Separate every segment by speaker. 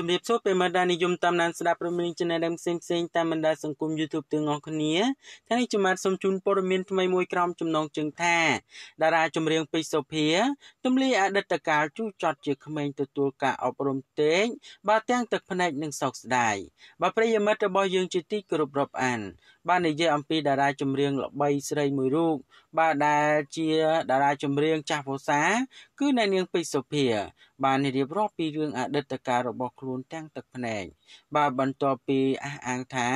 Speaker 1: ជំរាបសួរពេលមើលដែលនិយមតាមដានស្ដាប់ព្រមនឹង channel ផ្សេងផ្សេងតាមបណ្ដាសង្គម YouTube ទាំងអស់គ្នាថ្ងៃនេះខ្ញុំបាទសូមជូនព័ត៌មានថ្មីមួយក្រំចំណងជើងថាតារាចម្រៀងពេជ្រសុភាទំលាយអតីតកាលជួចចត់ជាក្មេងទទួលការអប់រំទេងបាទទាំងទឹកភ្នែកនិងសោកស្ដាយបាទប្រិយមិត្តរបស់យើងជាទីគោរពរាប់អានបាទនិយាយអំពីតារាចម្រៀងល្បីស្រីមួយរូបបាទដែលជាតារាចម្រៀងចាស់វស្សាគឺអ្នកនាងពេជ្រសុភាបានរៀបរាប់ពីរឿងអតីតកាលរបស់ខ្លួនខ្លួនទាំងទឹកភ្នែកបើបន្ទាប់ពីអះអាងថា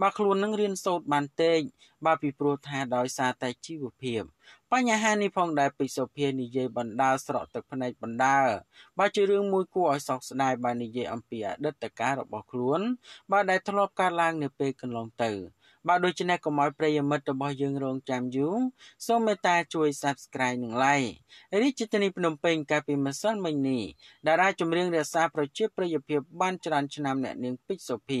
Speaker 1: បើខ្លួននឹងរៀនសូត្របានទេបើពីព្រោះថាដោយសារតែជីវភាពបញ្ហានេះផងដែរពេជ្រសុភានិយាយបណ្ដាលស្រក់ទឹកភ្នែកបណ្ដាលបើជារឿងមួយគួរឲ្យសោកស្ដាយបើនិយាយអំពីអតីតកាលរបស់ខ្លួនបើដែលធ្លាប់កើតឡើងនៅពេលកន្លងទៅបើដូច្នេះកុំឲ្យប្រិយមិត្តរបស់យើងរងចាំយូរសូមមេត្តាជួយ Subscribe និង Like រាជធានីភ្នំពេញកាលពីម្សិលមិញនេះតារាចម្រៀងរក្សាប្រជាប្រិយភាពបានច្រើនឆ្នាំអ្នកនាងពេជ្រសុភា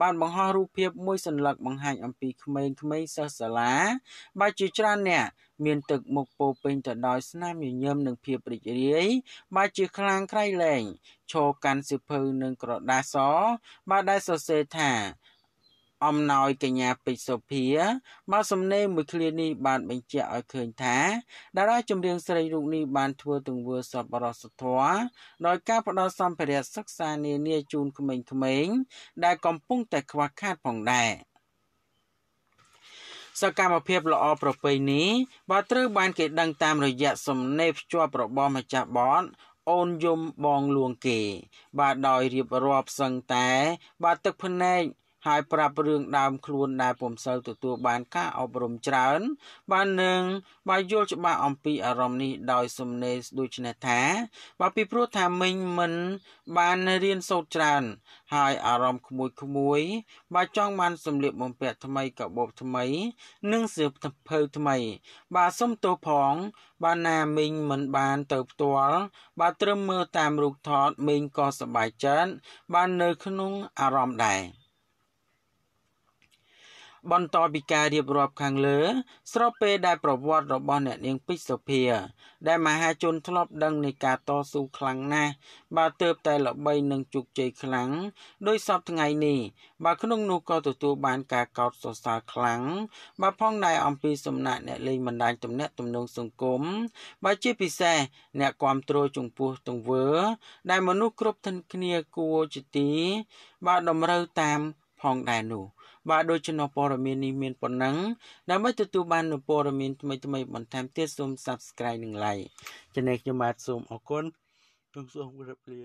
Speaker 1: បានបង្ហោះរូបភាពមួយសន្លឹកបង្ហាញអំពីក្មេងៗសិស្សសាលាបើជាច្រើនអ្នកមានទឹកមុខពោពេញទៅដោយស្នាមញញឹមនិងភាពរីករាយបើជាខ្លាំងក្រៃលែងឈរកាន់សៀវភៅនិងក្រដាសសបើដែលសរសេរថាអំណោយកញ្ញាពេជ្រសុភាមកសំណេរមួយឃ្លានេះបានបញ្ជាក់ឲ្យឃើញថាតារាចម្រៀងស្រីរូបនេះបានធ្វើទង្វើសប្បុរសធម៌ដោយការផ្ដល់សម្ភារៈសិក្សានានាជូនក្មេងៗដែលកំពុងតែខ្វះខាតផងដែរ។សកម្មភាពល្អប្រពៃនេះបើត្រូវបានគេដឹងតាមរយៈសំណេរភ្ជាប់របស់ម្ចាស់បតអូនយំបងលួងគេ បាទដោយរៀបរាប់សឹងតែបាទទឹកភ្នែកហើយប្រាប់រឿងដើមខ្លួនដែលពុំសូវទទួលបានការអប់រំច្រើន បាននឹងបានយល់ច្បាស់អំពីអារម្មណ៍នេះដោយសំណេរដូចនេះថាបើពីព្រោះថាមិញមិន បានរៀនសូត្រច្រើន ហើយអារម្មណ៍ក្មួយក្មួយបើចង់បានសម្លៀកបំពាក់ថ្មីកាបូបថ្មី និងសៀវភៅថ្មី បាទសុំទោសផង បានណាមីងមិនបានទៅផ្ទាល់បាទត្រឹមមើលតាមរូបថតមីងក៏សប្បាយចិត្តបាននៅក្នុងអារម្មណ៍ដែរបន្តពីការរៀបរាប់ខាងលើ ស្របពេលដែលប្រវត្តិរបស់អ្នកនាងពេជ្រសុភា ដែលមហាជនធ្លាប់ដឹងនៃការតស៊ូខ្លាំងណាស់បើទើបតែល្បីនឹងជោគជ័យខ្លាំងដោយសពថ្ងៃនេះបើក្នុងនោះក៏ទទួលបានការកោតសរសើរខ្លាំងបើផងដែរអំពីសំណាក់អ្នកលេងបណ្ដាញទំនាក់ទំនងសង្គមបើជាពិសេសអ្នកគ្រប់គ្រងចំពោះទង្វើ ដែលមនុស្សគ្រប់ទិនគ្នាគួរជាទីបើតម្រូវតាមផងដែរនោះ។បាទដូច្នោះព័ត៌មាននេះមានប៉ុណ្ណឹងដើម្បីទទួលបាននូវព័ត៌មានថ្មីៗបន្ថែមទៀតសូម Subscribe និង Like ចំណែកខ្ញុំបាទសូមអរគុណនិងសូមគោរពលា